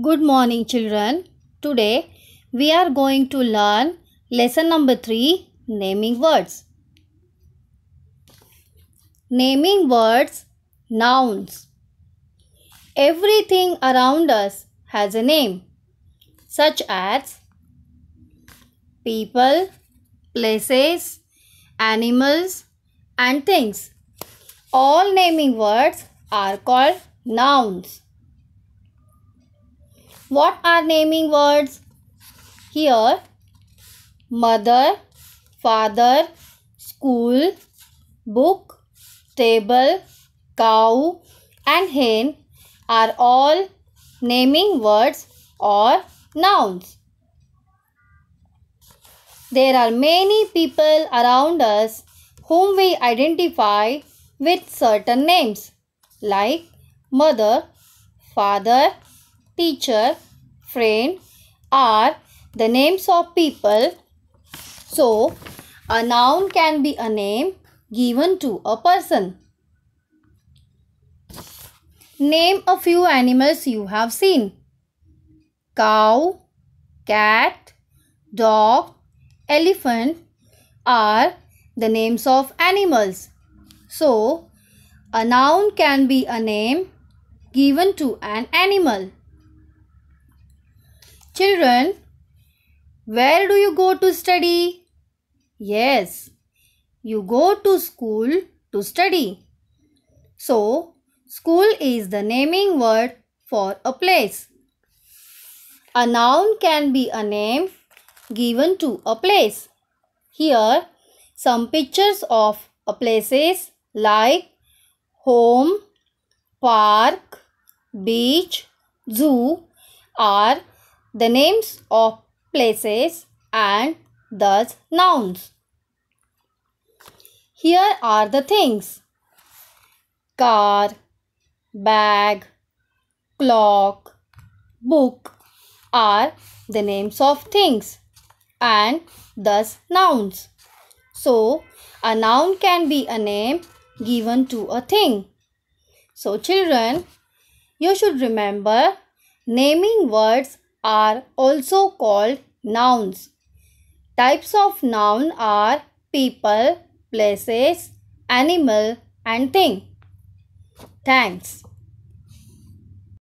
Good morning children. Today we are going to learn lesson number 3 naming words. Naming words nouns. Everything around us has a name such as people, places, animals and things. All naming words are called nouns. What are naming words? Here, mother, father, school, book, table, cow and hen are all naming words or nouns. There are many people around us whom we identify with certain names like mother, father, teacher, friend are the names of people. So, a noun can be a name given to a person. Name a few animals you have seen. Cow, cat, dog, elephant are the names of animals. So, a noun can be a name given to an animal. Children, where do you go to study? Yes, you go to school to study. So, school is the naming word for a place. A noun can be a name given to a place. Here, some pictures of places like home, park, beach, zoo are the names of places and thus nouns. Here are the things. Car, bag, clock, book are the names of things and thus nouns. So, a noun can be a name given to a thing. So, children, you should remember naming words are also called nouns. Types of noun are people, places, animal and thing. Thanks.